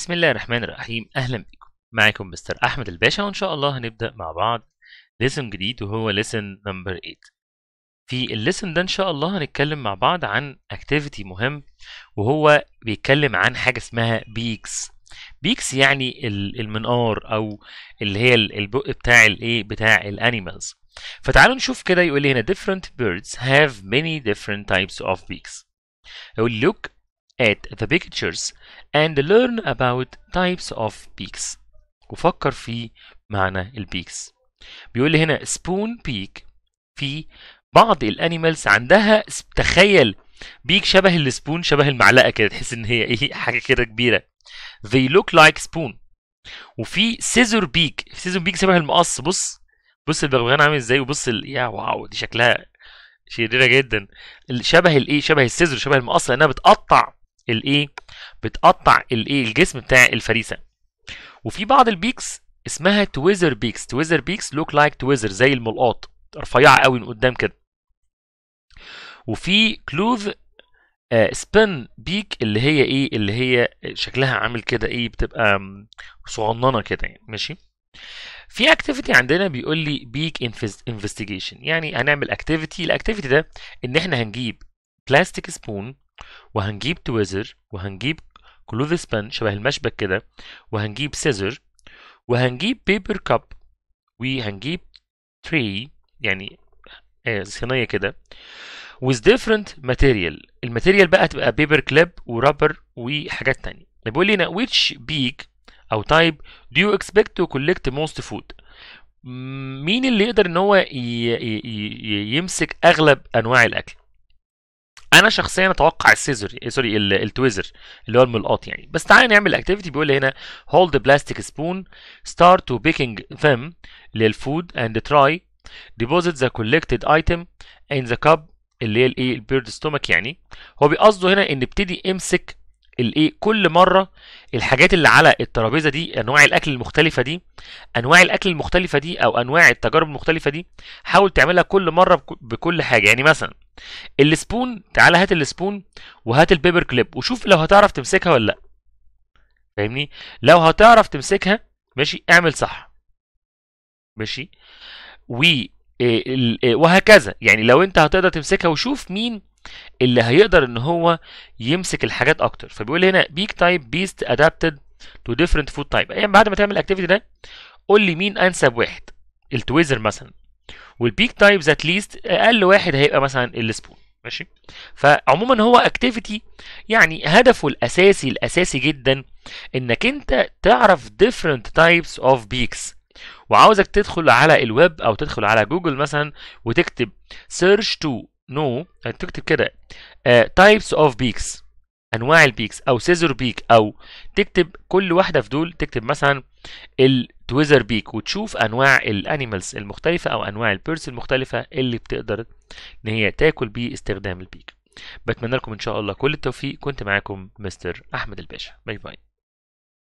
بسم الله الرحمن الرحيم اهلا بيكم معاكم مستر احمد الباشا وان شاء الله هنبدا مع بعض لسن جديد وهو لسن نمبر 8 في الليسن ده ان شاء الله هنتكلم مع بعض عن اكتيفيتي مهم وهو بيتكلم عن حاجه اسمها بيكس بيكس يعني المنقار او اللي هي البق بتاع الايه بتاع الانيمالز فتعالوا نشوف كده يقول لي هنا different birds have many different types of beaks يقول look at the pictures and learn about types of peaks وفكر في معنى البيكس بيقول لي هنا سبون بيك في بعض الانيمالز عندها تخيل بيك شبه السبون شبه المعلقه كده تحس ان هي ايه حاجه كده كبيره they look like spoon وفي سيزور بيك سيزور بيك شبه المقص بص بص البغبغان عامل ازاي وبص ال... يا واو دي شكلها شريره جدا شبه الايه شبه السيزور شبه المقص لانها بتقطع الايه بتقطع الايه الجسم بتاع الفريسه وفي بعض البيكس اسمها تويزر بيكس تويزر بيكس لوك لايك تويزر زي الملقاط رفيعه قوي من قدام كده وفي كلوذ آه، سبين بيك اللي هي ايه اللي هي شكلها عامل كده ايه بتبقى صغننه كده يعني ماشي في اكتيفيتي عندنا بيقول لي بيك انفستيجيشن يعني هنعمل اكتيفيتي الاكتيفيتي ده ان احنا هنجيب بلاستيك سبون وهنجيب تويزر وهنجيب كلوذ سبان شبه المشبك كده وهنجيب سيزر وهنجيب بيبر كاب وهنجيب تري يعني آه، صينيه كده with different material الماتيريال بقى تبقى بيبر كليب ورابر وحاجات تانية بيقول لنا which beak او type do you expect to collect most food مين اللي يقدر ان هو يمسك اغلب انواع الاكل انا شخصيا اتوقع السيزر إيه، سوري التويزر اللي هو الملقاط يعني بس تعالى نعمل اكتيفيتي بيقول لي هنا هولد بلاستيك سبون ستارت تو بيكينج فم للفود اند تراي ديبوزيت ذا كولكتد ايتم ان ذا كاب اللي هي الايه البيرد ستومك يعني هو بيقصده هنا ان ابتدي امسك الايه كل مره الحاجات اللي على الترابيزه دي انواع الاكل المختلفه دي انواع الاكل المختلفه دي او انواع التجارب المختلفه دي حاول تعملها كل مره بكل حاجه يعني مثلا السبون تعالى هات السبون وهات البيبر كليب وشوف لو هتعرف تمسكها ولا لا فاهمني لو هتعرف تمسكها ماشي اعمل صح ماشي و آه، آه، وهكذا يعني لو انت هتقدر تمسكها وشوف مين اللي هيقدر ان هو يمسك الحاجات اكتر فبيقول هنا بيك تايب بيست ادابتد تو ديفرنت فود تايب يعني بعد ما تعمل الاكتيفيتي ده قول لي مين انسب واحد التويزر مثلا والبيك تايبز ات ليست اقل واحد هيبقى مثلا السبون ماشي فعموما هو اكتيفيتي يعني هدفه الاساسي الاساسي جدا انك انت تعرف ديفرنت تايبس اوف بيكس وعاوزك تدخل على الويب او تدخل على جوجل مثلا وتكتب سيرش تو نو no. تكتب كده تايبس اوف بيكس انواع البيكس او سيزر بيك او تكتب كل واحده في دول تكتب مثلا التويزر بيك وتشوف انواع الانيمالز المختلفه او انواع البيرس المختلفه اللي بتقدر ان هي تاكل استخدام البيك بتمنى لكم ان شاء الله كل التوفيق كنت معاكم مستر احمد الباشا باي باي